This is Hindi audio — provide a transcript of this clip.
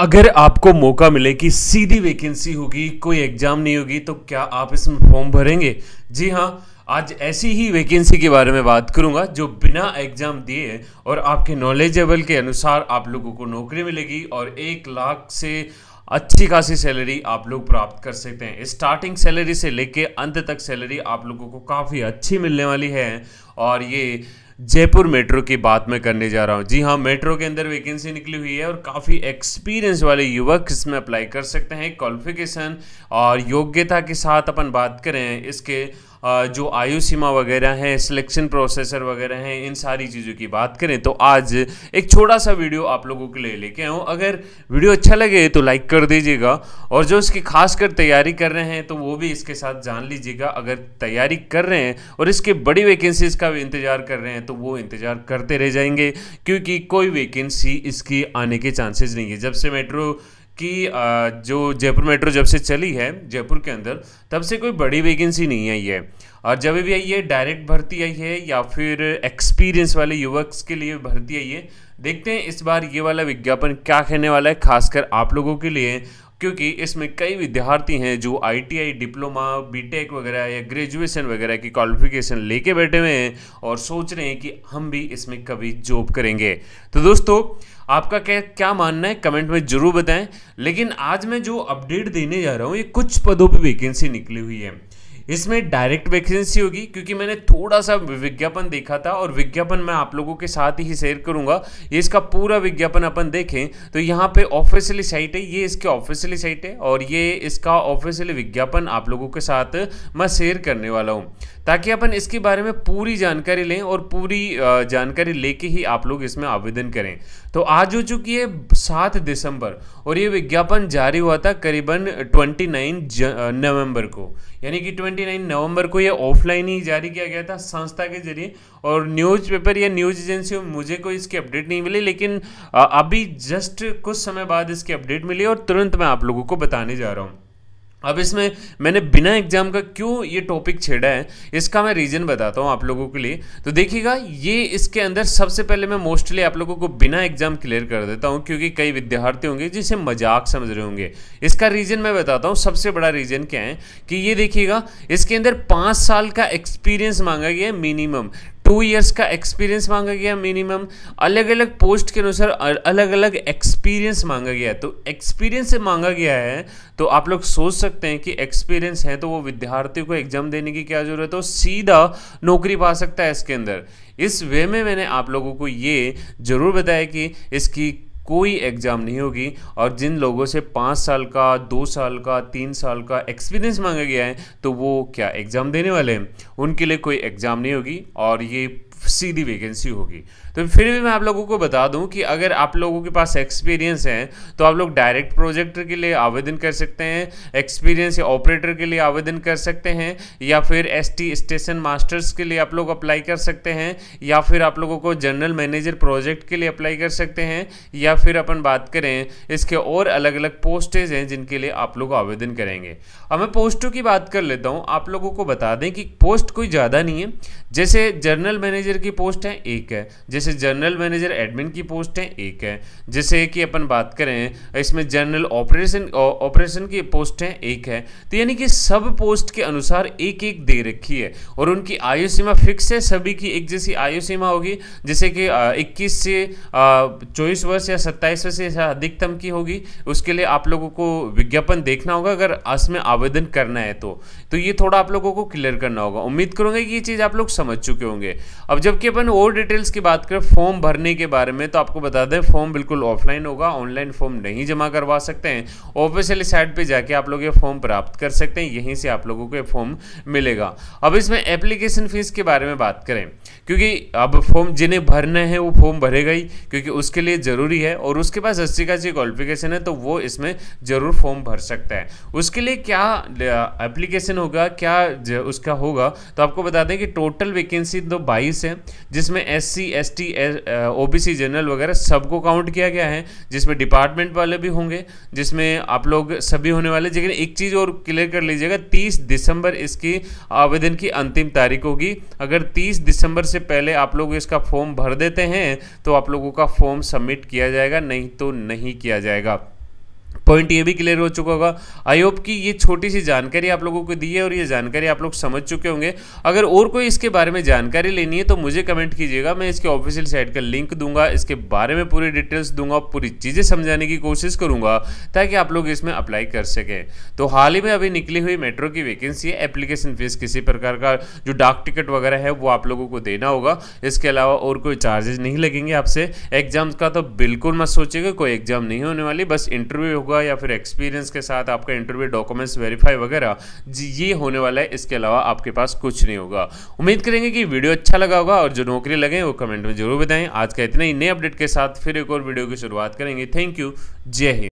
अगर आपको मौका मिले कि सीधी वैकेंसी होगी कोई एग्जाम नहीं होगी तो क्या आप इसमें फॉर्म भरेंगे जी हाँ आज ऐसी ही वैकेंसी के बारे में बात करूंगा जो बिना एग्जाम दिए और आपके नॉलेजेबल के अनुसार आप लोगों को नौकरी मिलेगी और एक लाख से अच्छी खासी सैलरी आप लोग प्राप्त कर सकते हैं स्टार्टिंग सैलरी से लेके अंत तक सैलरी आप लोगों को काफ़ी अच्छी मिलने वाली है और ये जयपुर मेट्रो की बात मैं करने जा रहा हूँ जी हाँ मेट्रो के अंदर वैकेंसी निकली हुई है और काफ़ी एक्सपीरियंस वाले युवक इसमें अप्लाई कर सकते हैं क्वालिफिकेशन और योग्यता के साथ अपन बात करें इसके जो आयु सीमा वगैरह है सिलेक्शन प्रोसेसर वगैरह हैं इन सारी चीज़ों की बात करें तो आज एक छोटा सा वीडियो आप लोगों के लिए लेके आऊँ अगर वीडियो अच्छा लगे तो लाइक कर दीजिएगा और जो इसकी खासकर तैयारी कर रहे हैं तो वो भी इसके साथ जान लीजिएगा अगर तैयारी कर रहे हैं और इसके बड़ी वैकेंसीज का भी इंतज़ार कर रहे हैं तो वो इंतज़ार करते रह जाएंगे क्योंकि कोई वैकेंसी इसकी आने के चांसेस नहीं है जब से मेट्रो कि जो जयपुर मेट्रो जब से चली है जयपुर के अंदर तब से कोई बड़ी वैकेंसी नहीं आई है और जब भी आई है डायरेक्ट भर्ती आई है या फिर एक्सपीरियंस वाले युवक के लिए भर्ती आई है देखते हैं इस बार ये वाला विज्ञापन क्या कहने वाला है खासकर आप लोगों के लिए क्योंकि इसमें कई विद्यार्थी हैं जो आईटीआई डिप्लोमा बीटेक वगैरह या ग्रेजुएशन वगैरह की क्वालिफिकेशन लेके बैठे हुए हैं और सोच रहे हैं कि हम भी इसमें कभी जॉब करेंगे तो दोस्तों आपका क्या क्या मानना है कमेंट में ज़रूर बताएं लेकिन आज मैं जो अपडेट देने जा रहा हूँ ये कुछ पदों पर वैकेंसी निकली हुई है इसमें डायरेक्ट वैकेंसी होगी क्योंकि मैंने थोड़ा सा विज्ञापन देखा था और विज्ञापन मैं आप लोगों के साथ ही शेयर करूंगा ये इसका पूरा विज्ञापन अपन देखें तो यहाँ पे ऑफिशियली साइट है ये इसके ऑफिशियली साइट है और ये इसका ऑफिशियली विज्ञापन आप लोगों के साथ मैं शेयर करने वाला हूँ ताकि अपन इसके बारे में पूरी जानकारी लें और पूरी जानकारी लेके ही आप लोग इसमें आवेदन करें तो आज हो चुकी है सात दिसंबर और ये विज्ञापन जारी हुआ था करीबन ट्वेंटी नवंबर को यानी कि ट्वेंटी 29 नवंबर को ये ऑफलाइन ही जारी किया गया था संस्था के जरिए और न्यूज़पेपर या न्यूज़ एजेंसी मुझे कोई इसकी अपडेट नहीं मिली लेकिन अभी जस्ट कुछ समय बाद इसकी अपडेट मिली और तुरंत मैं आप लोगों को बताने जा रहा हूँ अब इसमें मैंने बिना एग्जाम का क्यों ये टॉपिक छेड़ा है इसका मैं रीज़न बताता हूँ आप लोगों के लिए तो देखिएगा ये इसके अंदर सबसे पहले मैं मोस्टली आप लोगों को बिना एग्जाम क्लियर कर देता हूँ क्योंकि कई विद्यार्थी होंगे जिसे मजाक समझ रहे होंगे इसका रीज़न मैं बताता हूँ सबसे बड़ा रीज़न क्या है कि ये देखिएगा इसके अंदर पाँच साल का एक्सपीरियंस मांगा गया है मिनिमम टू इयर्स का एक्सपीरियंस मांगा गया मिनिमम अलग अलग पोस्ट के अनुसार अलग अलग एक्सपीरियंस मांगा गया तो एक्सपीरियंस से मांगा गया है तो आप लोग सोच सकते हैं कि एक्सपीरियंस है तो वो विद्यार्थी को एग्जाम देने की क्या जरूरत है तो सीधा नौकरी पा सकता है इसके अंदर इस वे में मैंने आप लोगों को ये जरूर बताया कि इसकी कोई एग्ज़ाम नहीं होगी और जिन लोगों से पाँच साल का दो साल का तीन साल का एक्सपीरियंस मांगा गया है तो वो क्या एग्ज़ाम देने वाले हैं उनके लिए कोई एग्ज़ाम नहीं होगी और ये सीधी वैकेंसी होगी तो फिर भी मैं आप लोगों को बता दूं कि अगर आप लोगों के पास एक्सपीरियंस है तो आप लोग डायरेक्ट प्रोजेक्टर के लिए आवेदन कर सकते हैं एक्सपीरियंस या ऑपरेटर के लिए आवेदन कर सकते हैं या फिर एस स्टेशन मास्टर्स के लिए आप लोग अप्लाई कर सकते हैं या फिर आप लोगों को जनरल मैनेजर प्रोजेक्ट के लिए अप्लाई कर सकते हैं या फिर अपन बात करें इसके और अलग अलग पोस्टेज हैं जिनके लिए आप लोग आवेदन करेंगे अब मैं पोस्टों की बात कर लेता हूँ आप लोगों को बता दें कि पोस्ट कोई ज़्यादा नहीं है जैसे जनरल मैनेजर की की पोस्ट है एक है जैसे जनरल मैनेजर एडमिन की पोस्ट है एक है जैसे कि अपन बात करें इसमें जनरल ऑपरेशन ऑपरेशन की पोस्ट है एक है तो यानी कि सब पोस्ट के अनुसार एक एक दे रखी है और उनकी आयु सीमा फिक्स है सभी की एक जैसी आयु सीमा होगी जैसे कि इक्कीस से चौबीस वर्ष या सत्ताईस वर्ष या अधिकतम की होगी उसके लिए आप लोगों को विज्ञापन देखना होगा अगर इसमें आवेदन करना है तो, तो ये थोड़ा आप लोगों को क्लियर करना होगा उम्मीद करूंगा कि ये चीज़ आप लोग समझ चुके होंगे अब जब जबकि अपन और डिटेल्स की बात करें फॉर्म भरने के बारे में तो आपको बता दें फॉर्म बिल्कुल ऑफलाइन होगा ऑनलाइन फॉर्म नहीं जमा करवा सकते हैं ऑफिशियल साइट पे जाके आप लोग ये फॉर्म प्राप्त कर सकते हैं यहीं से आप लोगों को ये फॉर्म मिलेगा अब इसमें एप्लीकेशन फ़ीस के बारे में बात करें क्योंकि अब फॉर्म जिन्हें भरना है वो फॉर्म भरेगा ही क्योंकि उसके लिए ज़रूरी है और उसके पास का जी क्वालिफिकेशन है तो वो इसमें ज़रूर फॉर्म भर सकता है उसके लिए क्या एप्लीकेशन होगा क्या उसका होगा तो आपको बता दें कि टोटल वैकेंसी तो बाईस है जिसमें S C S T O B C general वगैरह सबको काउंट किया गया है जिसमें डिपार्टमेंट वाले भी होंगे जिसमें आप लोग सभी होने वाले लेकिन एक चीज़ और क्लियर कर लीजिएगा तीस दिसंबर इसकी आवेदन की अंतिम तारीख होगी अगर तीस दिसंबर से पहले आप लोग इसका फॉर्म भर देते हैं तो आप लोगों का फॉर्म सबमिट किया जाएगा नहीं तो नहीं किया जाएगा पॉइंट ये भी क्लियर हो चुका होगा आई होप कि ये छोटी सी जानकारी आप लोगों को दी है और ये जानकारी आप लोग समझ चुके होंगे अगर और कोई इसके बारे में जानकारी लेनी है तो मुझे कमेंट कीजिएगा मैं इसके ऑफिशियल साइट का लिंक दूंगा इसके बारे में पूरी डिटेल्स दूंगा पूरी चीज़ें समझाने की कोशिश करूंगा ताकि आप लोग इसमें अप्लाई कर सकें तो हाल ही में अभी निकली हुई मेट्रो की वैकेंसी है एप्लीकेशन फीस किसी प्रकार का जो डाक टिकट वगैरह है वो आप लोगों को देना होगा इसके अलावा और कोई चार्जेस नहीं लगेंगे आपसे एग्जाम का तो बिल्कुल मत सोचेगा कोई एग्जाम नहीं होने वाली बस इंटरव्यू होगा होगा या फिर एक्सपीरियंस के साथ आपका इंटरव्यू डॉक्यूमेंट्स वेरीफाई वगैरह ये होने वाला है इसके अलावा आपके पास कुछ नहीं होगा उम्मीद करेंगे कि वीडियो अच्छा लगा होगा और जो नौकरी लगे वो कमेंट में जरूर बताएं आज का इतना ही नए अपडेट के साथ फिर एक और वीडियो की शुरुआत करेंगे थैंक यू जय हिंद